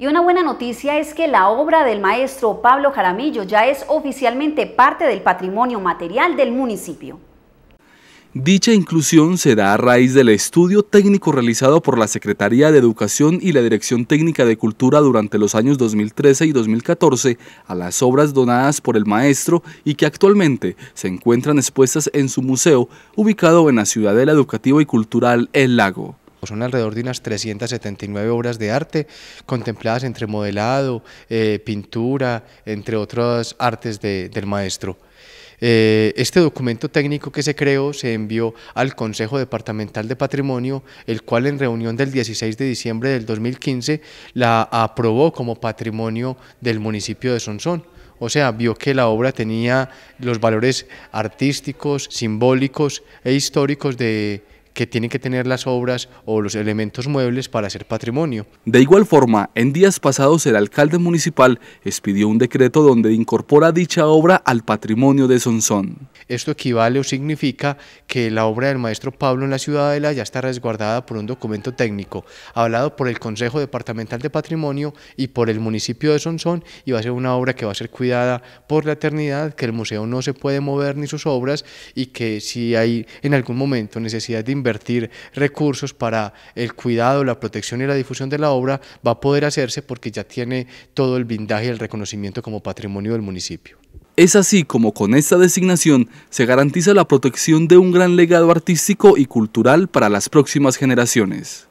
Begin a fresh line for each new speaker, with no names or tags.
Y una buena noticia es que la obra del maestro Pablo Jaramillo ya es oficialmente parte del patrimonio material del municipio.
Dicha inclusión se da a raíz del estudio técnico realizado por la Secretaría de Educación y la Dirección Técnica de Cultura durante los años 2013 y 2014 a las obras donadas por el maestro y que actualmente se encuentran expuestas en su museo ubicado en la Ciudadela Educativa y Cultural El Lago. Son alrededor de unas 379
obras de arte contempladas entre modelado, eh, pintura, entre otras artes del maestro. Eh, este documento técnico que se creó se envió al Consejo Departamental de Patrimonio, el cual en reunión del 16 de diciembre del 2015 la aprobó como patrimonio del municipio de Sonsón. O sea, vio que la obra tenía los valores artísticos, simbólicos e históricos de,
que tienen que tener las obras o los elementos muebles para ser patrimonio. De igual forma, en días pasados el alcalde municipal expidió un decreto donde incorpora dicha obra al patrimonio de Sonsón. Esto equivale o significa que la obra del maestro
Pablo en la Ciudadela ya está resguardada por un documento técnico, hablado por el Consejo Departamental de Patrimonio y por el municipio de Sonsón y va a ser una obra que va a ser cuidada por la eternidad, que el museo no se puede mover ni sus obras y que si hay en algún momento necesidad de inversión invertir recursos para el cuidado, la protección y la difusión de la obra, va a
poder hacerse porque ya tiene todo el blindaje y el reconocimiento como patrimonio del municipio. Es así como con esta designación se garantiza la protección de un gran legado artístico y cultural para las próximas generaciones.